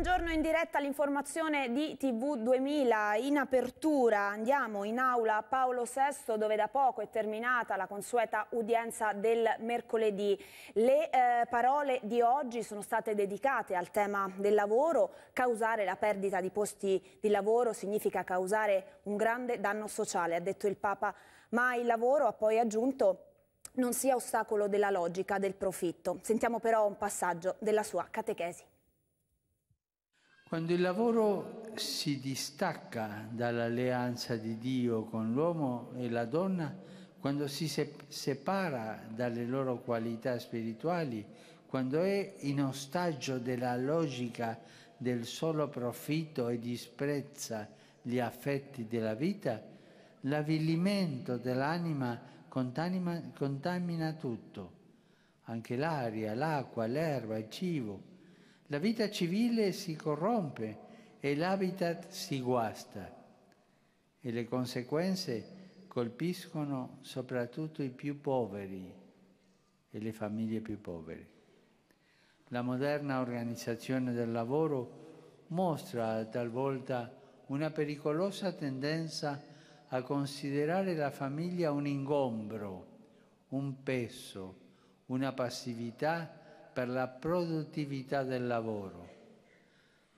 Buongiorno in diretta all'informazione di TV2000. In apertura andiamo in aula Paolo VI dove da poco è terminata la consueta udienza del mercoledì. Le eh, parole di oggi sono state dedicate al tema del lavoro. Causare la perdita di posti di lavoro significa causare un grande danno sociale, ha detto il Papa, ma il lavoro ha poi aggiunto non sia ostacolo della logica del profitto. Sentiamo però un passaggio della sua catechesi. Quando il lavoro si distacca dall'alleanza di Dio con l'uomo e la donna, quando si separa dalle loro qualità spirituali, quando è in ostaggio della logica del solo profitto e disprezza gli affetti della vita, l'avvilimento dell'anima contamina, tutto, anche l'aria, l'acqua, l'erba, il cibo la vita civile si corrompe e l'habitat si guasta e le conseguenze colpiscono soprattutto i più poveri e le famiglie più povere. La moderna organizzazione del lavoro mostra talvolta una pericolosa tendenza a considerare la famiglia un ingombro, un peso, una passività per la produttività del lavoro.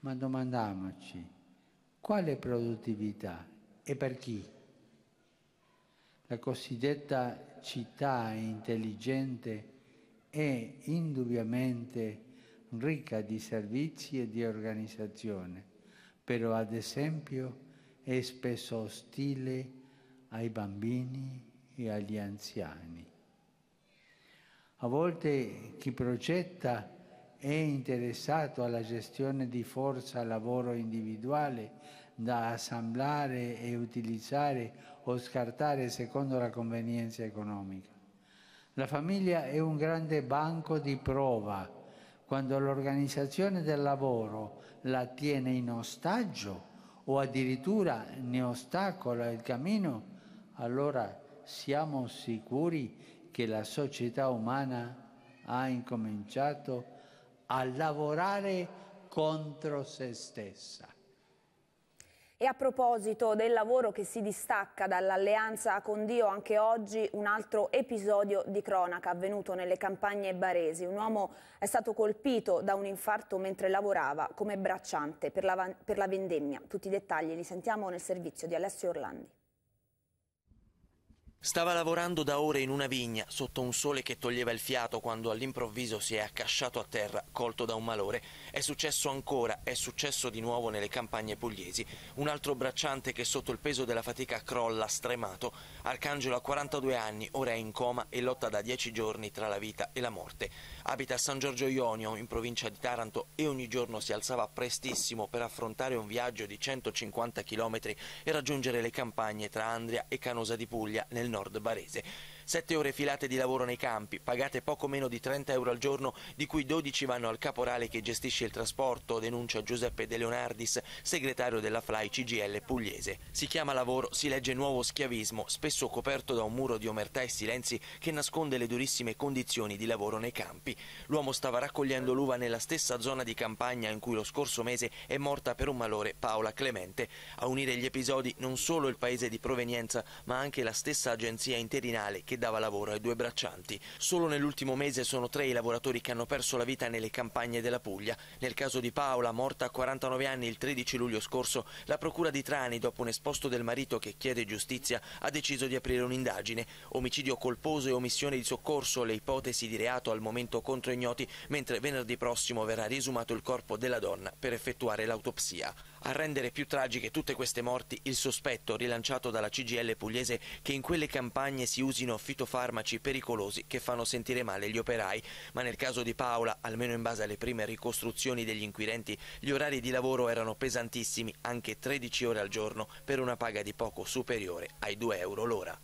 Ma domandiamoci, quale produttività e per chi? La cosiddetta città intelligente è indubbiamente ricca di servizi e di organizzazione, però ad esempio è spesso ostile ai bambini e agli anziani. A volte chi progetta è interessato alla gestione di forza lavoro individuale da assemblare e utilizzare o scartare secondo la convenienza economica. La famiglia è un grande banco di prova. Quando l'organizzazione del lavoro la tiene in ostaggio o addirittura ne ostacola il cammino, allora siamo sicuri che la società umana ha incominciato a lavorare contro se stessa. E a proposito del lavoro che si distacca dall'alleanza con Dio, anche oggi un altro episodio di cronaca avvenuto nelle campagne baresi. Un uomo è stato colpito da un infarto mentre lavorava come bracciante per la, per la vendemmia. Tutti i dettagli li sentiamo nel servizio di Alessio Orlandi. Stava lavorando da ore in una vigna, sotto un sole che toglieva il fiato, quando all'improvviso si è accasciato a terra, colto da un malore. È successo ancora, è successo di nuovo nelle campagne pugliesi. Un altro bracciante che sotto il peso della fatica crolla stremato. Arcangelo ha 42 anni, ora è in coma e lotta da 10 giorni tra la vita e la morte. Abita a San Giorgio Ionio, in provincia di Taranto, e ogni giorno si alzava prestissimo per affrontare un viaggio di 150 km e raggiungere le campagne tra Andria e Canosa di Puglia, nel nord barese. Sette ore filate di lavoro nei campi, pagate poco meno di 30 euro al giorno, di cui 12 vanno al caporale che gestisce il trasporto, denuncia Giuseppe De Leonardis, segretario della FLAI CGL pugliese. Si chiama lavoro, si legge nuovo schiavismo, spesso coperto da un muro di omertà e silenzi che nasconde le durissime condizioni di lavoro nei campi. L'uomo stava raccogliendo l'uva nella stessa zona di campagna in cui lo scorso mese è morta per un malore Paola Clemente. A unire gli episodi non solo il paese di provenienza, ma anche la stessa agenzia interinale che che dava lavoro ai due braccianti. Solo nell'ultimo mese sono tre i lavoratori che hanno perso la vita nelle campagne della Puglia. Nel caso di Paola, morta a 49 anni il 13 luglio scorso, la procura di Trani, dopo un esposto del marito che chiede giustizia, ha deciso di aprire un'indagine. Omicidio colposo e omissione di soccorso, le ipotesi di reato al momento contro ignoti, mentre venerdì prossimo verrà riesumato il corpo della donna per effettuare l'autopsia. A rendere più tragiche tutte queste morti il sospetto rilanciato dalla CGL pugliese che in quelle campagne si usino fitofarmaci pericolosi che fanno sentire male gli operai, ma nel caso di Paola, almeno in base alle prime ricostruzioni degli inquirenti, gli orari di lavoro erano pesantissimi, anche 13 ore al giorno, per una paga di poco superiore ai 2 euro l'ora.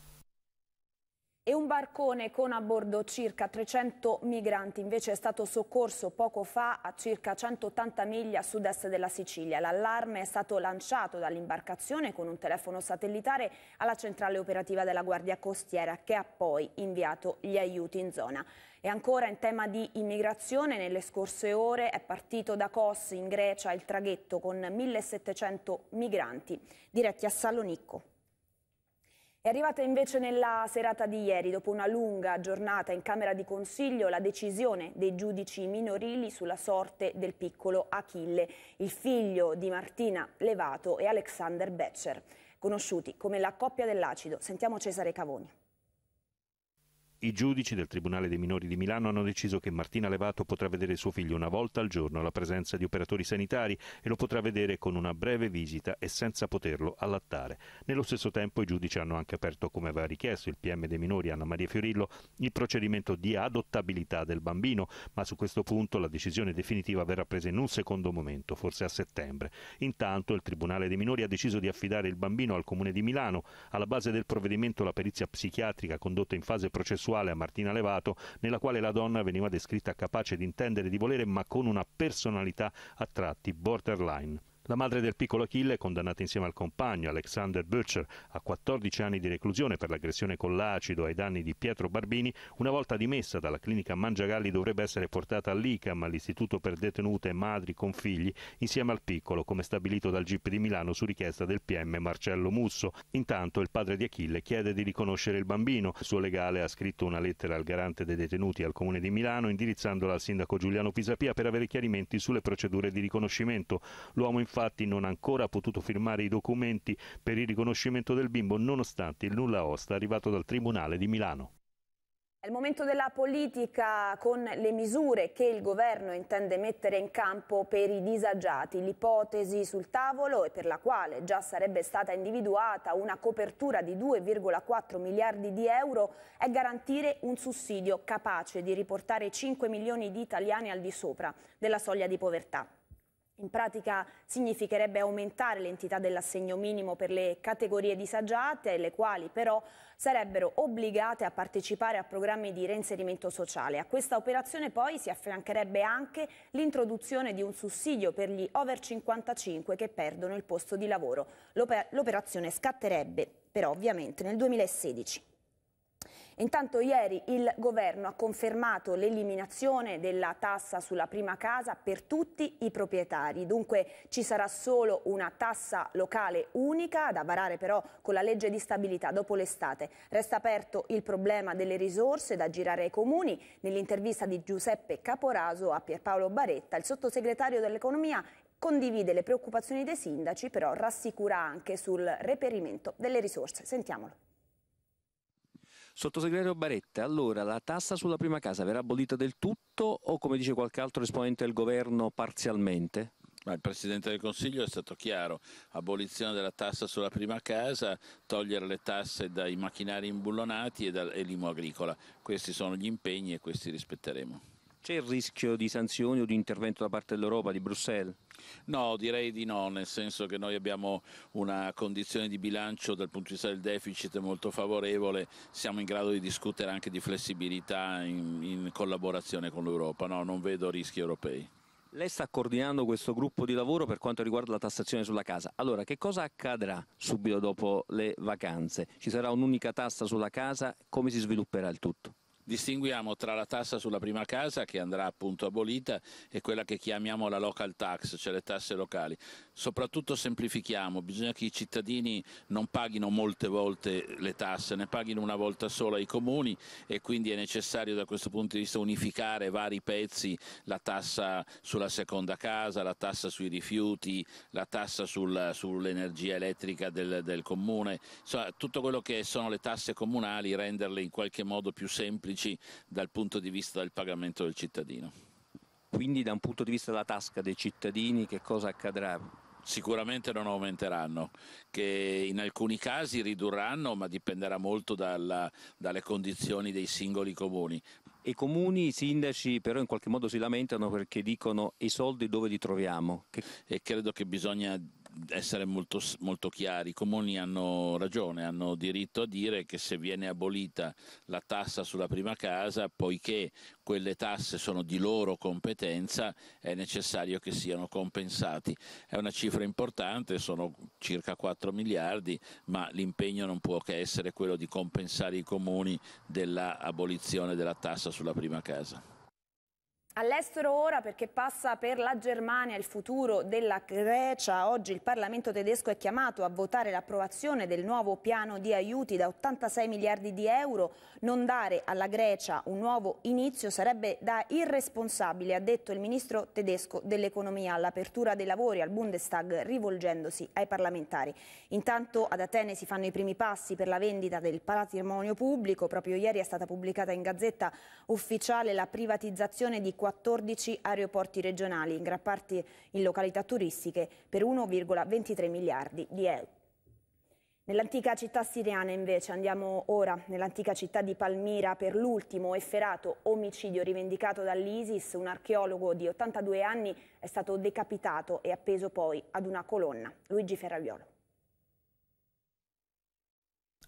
E un barcone con a bordo circa 300 migranti invece è stato soccorso poco fa a circa 180 miglia a sud-est della Sicilia. L'allarme è stato lanciato dall'imbarcazione con un telefono satellitare alla centrale operativa della Guardia Costiera che ha poi inviato gli aiuti in zona. E ancora in tema di immigrazione, nelle scorse ore è partito da Kos in Grecia il traghetto con 1700 migranti diretti a Salonicco. È arrivata invece nella serata di ieri, dopo una lunga giornata in Camera di Consiglio, la decisione dei giudici minorili sulla sorte del piccolo Achille, il figlio di Martina Levato e Alexander Becher, conosciuti come la coppia dell'acido. Sentiamo Cesare Cavoni. I giudici del Tribunale dei minori di Milano hanno deciso che Martina Levato potrà vedere suo figlio una volta al giorno alla presenza di operatori sanitari e lo potrà vedere con una breve visita e senza poterlo allattare. Nello stesso tempo i giudici hanno anche aperto, come aveva richiesto il PM dei minori Anna Maria Fiorillo, il procedimento di adottabilità del bambino, ma su questo punto la decisione definitiva verrà presa in un secondo momento, forse a settembre. Intanto il Tribunale dei minori ha deciso di affidare il bambino al Comune di Milano. Alla base del provvedimento la perizia psichiatrica condotta in fase processuale sessuale a Martina Levato, nella quale la donna veniva descritta capace di intendere e di volere, ma con una personalità a tratti borderline. La madre del piccolo Achille, condannata insieme al compagno Alexander Butcher a 14 anni di reclusione per l'aggressione con l'acido ai danni di Pietro Barbini, una volta dimessa dalla clinica Mangiagalli dovrebbe essere portata all'ICAM, all'Istituto per detenute madri con figli, insieme al piccolo, come stabilito dal GIP di Milano su richiesta del PM Marcello Musso. Intanto il padre di Achille chiede di riconoscere il bambino. Il suo legale ha scritto una lettera al garante dei detenuti al Comune di Milano indirizzandola al sindaco Giuliano Pisapia per avere chiarimenti sulle procedure di riconoscimento. L'uomo infatti infatti non ha ancora potuto firmare i documenti per il riconoscimento del bimbo nonostante il nulla osta arrivato dal Tribunale di Milano. È il momento della politica con le misure che il governo intende mettere in campo per i disagiati. L'ipotesi sul tavolo e per la quale già sarebbe stata individuata una copertura di 2,4 miliardi di euro è garantire un sussidio capace di riportare 5 milioni di italiani al di sopra della soglia di povertà. In pratica significherebbe aumentare l'entità dell'assegno minimo per le categorie disagiate, le quali però sarebbero obbligate a partecipare a programmi di reinserimento sociale. A questa operazione poi si affiancherebbe anche l'introduzione di un sussidio per gli over 55 che perdono il posto di lavoro. L'operazione scatterebbe però ovviamente nel 2016. Intanto ieri il governo ha confermato l'eliminazione della tassa sulla prima casa per tutti i proprietari, dunque ci sarà solo una tassa locale unica da varare però con la legge di stabilità dopo l'estate. Resta aperto il problema delle risorse da girare ai comuni. Nell'intervista di Giuseppe Caporaso a Pierpaolo Baretta, il sottosegretario dell'economia condivide le preoccupazioni dei sindaci, però rassicura anche sul reperimento delle risorse. Sentiamolo. Sottosegretario Baretta, allora la tassa sulla prima casa verrà abolita del tutto o come dice qualche altro esponente del governo parzialmente? Ma il Presidente del Consiglio è stato chiaro, abolizione della tassa sulla prima casa, togliere le tasse dai macchinari imbullonati e dall'elimo agricola. Questi sono gli impegni e questi rispetteremo. C'è il rischio di sanzioni o di intervento da parte dell'Europa, di Bruxelles? No, direi di no, nel senso che noi abbiamo una condizione di bilancio dal punto di vista del deficit molto favorevole, siamo in grado di discutere anche di flessibilità in, in collaborazione con l'Europa, no, non vedo rischi europei. Lei sta coordinando questo gruppo di lavoro per quanto riguarda la tassazione sulla casa. Allora, che cosa accadrà subito dopo le vacanze? Ci sarà un'unica tassa sulla casa? Come si svilupperà il tutto? distinguiamo tra la tassa sulla prima casa che andrà appunto abolita e quella che chiamiamo la local tax, cioè le tasse locali. Soprattutto semplifichiamo, bisogna che i cittadini non paghino molte volte le tasse, ne paghino una volta sola i comuni e quindi è necessario da questo punto di vista unificare vari pezzi, la tassa sulla seconda casa, la tassa sui rifiuti, la tassa sul, sull'energia elettrica del, del comune, Insomma, tutto quello che sono le tasse comunali renderle in qualche modo più semplici benefici dal punto di vista del pagamento del cittadino. Quindi da un punto di vista della tasca dei cittadini che cosa accadrà? sicuramente non aumenteranno, che in alcuni casi ridurranno, ma dipenderà molto dalla, dalle condizioni dei singoli comuni. I comuni, i sindaci però in qualche modo si lamentano perché dicono i soldi dove li troviamo? Che... E credo che bisogna essere molto, molto, chiari, i comuni hanno ragione, hanno diritto a dire che se viene abolita la tassa sulla prima casa, poiché quelle tasse sono di loro competenza, è necessario che siano compensati. È una cifra importante, sono circa 4 miliardi, ma l'impegno non può che essere quello di compensare i comuni dell'abolizione della tassa sulla prima casa. All'estero ora perché passa per la Germania il futuro della Grecia. Oggi il Parlamento tedesco è chiamato a votare l'approvazione del nuovo piano di aiuti da 86 miliardi di euro. Non dare alla Grecia un nuovo inizio sarebbe da irresponsabile, ha detto il ministro tedesco dell'economia all'apertura dei lavori al Bundestag rivolgendosi ai parlamentari. Intanto ad Atene si fanno i primi passi per la vendita del patrimonio pubblico. Proprio ieri è stata pubblicata in Gazzetta Ufficiale la privatizzazione di 14 aeroporti regionali, in gran parte in località turistiche, per 1,23 miliardi di euro. Nell'antica città siriana invece andiamo ora nell'antica città di Palmira per l'ultimo efferato omicidio rivendicato dall'ISIS. Un archeologo di 82 anni è stato decapitato e appeso poi ad una colonna. Luigi Ferraviolo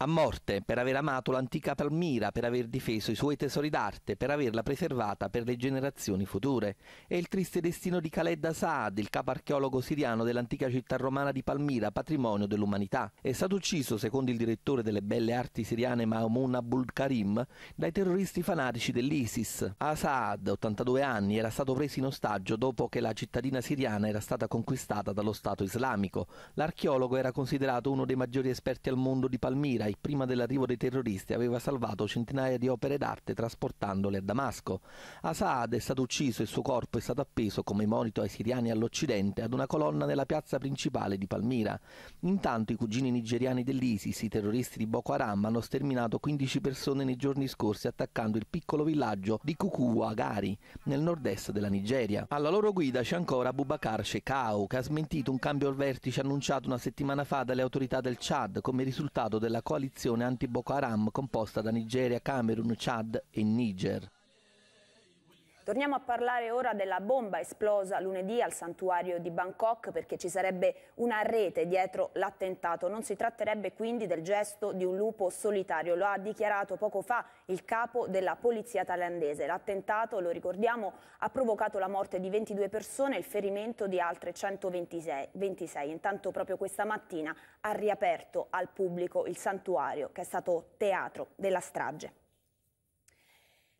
a morte per aver amato l'antica Palmira, per aver difeso i suoi tesori d'arte, per averla preservata per le generazioni future. È il triste destino di Khaled Assad, il capo archeologo siriano dell'antica città romana di Palmira, patrimonio dell'umanità. È stato ucciso, secondo il direttore delle belle arti siriane Mahmoud Abul Karim, dai terroristi fanatici dell'ISIS. Assad, 82 anni, era stato preso in ostaggio dopo che la cittadina siriana era stata conquistata dallo Stato islamico. L'archeologo era considerato uno dei maggiori esperti al mondo di Palmira, Sinai, prima dell'arrivo dei terroristi, aveva salvato centinaia di opere d'arte trasportandole a Damasco. Assad è stato ucciso e il suo corpo è stato appeso come monito ai siriani all'Occidente ad una colonna nella piazza principale di Palmira. Intanto i cugini nigeriani dell'ISIS, i terroristi di Boko Haram, hanno sterminato 15 persone nei giorni scorsi attaccando il piccolo villaggio di Kuku Agari, nel nord-est della Nigeria. Alla loro guida c'è ancora Abubakar Shekau, che ha smentito un cambio al vertice annunciato una settimana fa dalle autorità del Chad come risultato della coalizione anti-Boko Haram composta da Nigeria, Camerun, Chad e Niger. Torniamo a parlare ora della bomba esplosa lunedì al santuario di Bangkok perché ci sarebbe una rete dietro l'attentato. Non si tratterebbe quindi del gesto di un lupo solitario, lo ha dichiarato poco fa il capo della polizia thailandese. L'attentato, lo ricordiamo, ha provocato la morte di 22 persone e il ferimento di altre 126. 26. Intanto proprio questa mattina ha riaperto al pubblico il santuario che è stato teatro della strage.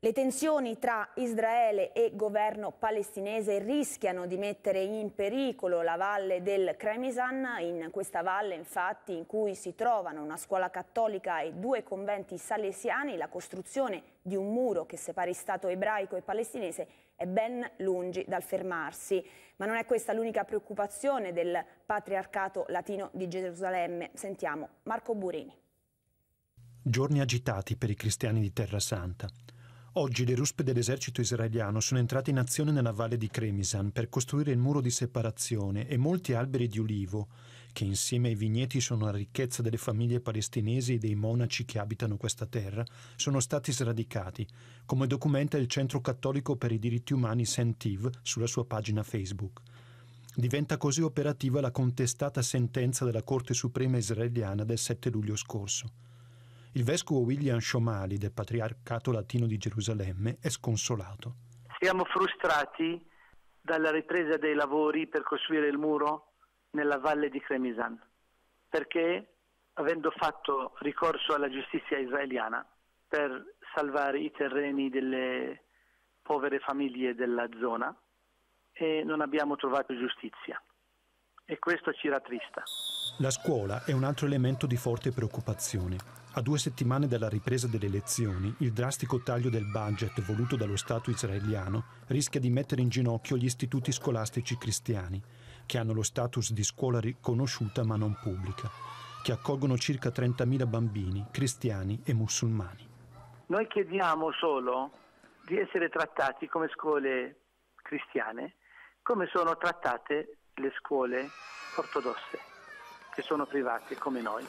Le tensioni tra Israele e governo palestinese rischiano di mettere in pericolo la valle del Kremisan. In questa valle, infatti, in cui si trovano una scuola cattolica e due conventi salesiani, la costruzione di un muro che separi Stato ebraico e palestinese è ben lungi dal fermarsi. Ma non è questa l'unica preoccupazione del patriarcato latino di Gerusalemme. Sentiamo Marco Burini. Giorni agitati per i cristiani di Terra Santa. Oggi le ruspe dell'esercito israeliano sono entrate in azione nella valle di Kremisan per costruire il muro di separazione e molti alberi di ulivo, che insieme ai vigneti sono la ricchezza delle famiglie palestinesi e dei monaci che abitano questa terra, sono stati sradicati, come documenta il Centro Cattolico per i diritti umani Sentiv sulla sua pagina Facebook. Diventa così operativa la contestata sentenza della Corte Suprema israeliana del 7 luglio scorso. Il vescovo William Sciomali del Patriarcato Latino di Gerusalemme è sconsolato. Siamo frustrati dalla ripresa dei lavori per costruire il muro nella valle di Cremisan, perché avendo fatto ricorso alla giustizia israeliana per salvare i terreni delle povere famiglie della zona e non abbiamo trovato giustizia. E questo ci rattrista. La scuola è un altro elemento di forte preoccupazione. A due settimane dalla ripresa delle elezioni, il drastico taglio del budget voluto dallo Stato israeliano rischia di mettere in ginocchio gli istituti scolastici cristiani, che hanno lo status di scuola riconosciuta ma non pubblica, che accolgono circa 30.000 bambini cristiani e musulmani. Noi chiediamo solo di essere trattati come scuole cristiane, come sono trattate le scuole ortodosse, che sono private come noi.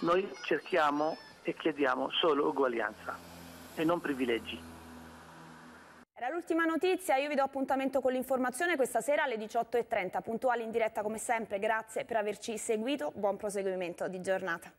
Noi cerchiamo e chiediamo solo uguaglianza e non privilegi. Era l'ultima notizia, io vi do appuntamento con l'informazione questa sera alle 18.30, puntuali in diretta come sempre, grazie per averci seguito, buon proseguimento di giornata.